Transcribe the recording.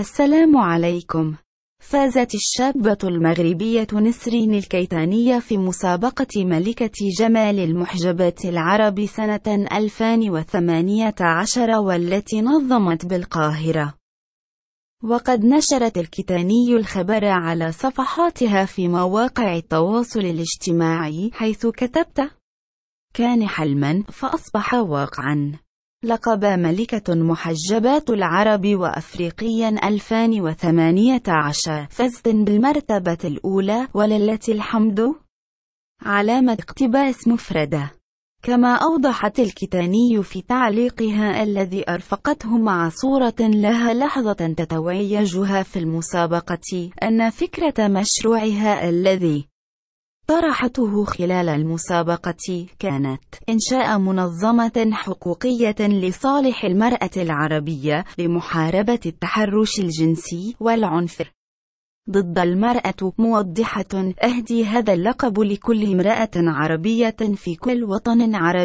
السلام عليكم فازت الشابة المغربية نسرين الكيتانية في مسابقة ملكة جمال المحجبات العرب سنة 2018 والتي نظمت بالقاهرة وقد نشرت الكيتاني الخبر على صفحاتها في مواقع التواصل الاجتماعي حيث كتبت كان حلما فأصبح واقعا لقب ملكة محجبات العرب وأفريقيا 2018 فزت بالمرتبة الأولى ولله الحمد علامة اقتباس مفردة كما أوضحت الكتاني في تعليقها الذي أرفقته مع صورة لها لحظة تتويجها في المسابقة أن فكرة مشروعها الذي طرحته خلال المسابقة كانت إنشاء منظمة حقوقية لصالح المرأة العربية لمحاربة التحرش الجنسي والعنف ضد المرأة موضحة أهدي هذا اللقب لكل امرأة عربية في كل وطن عربي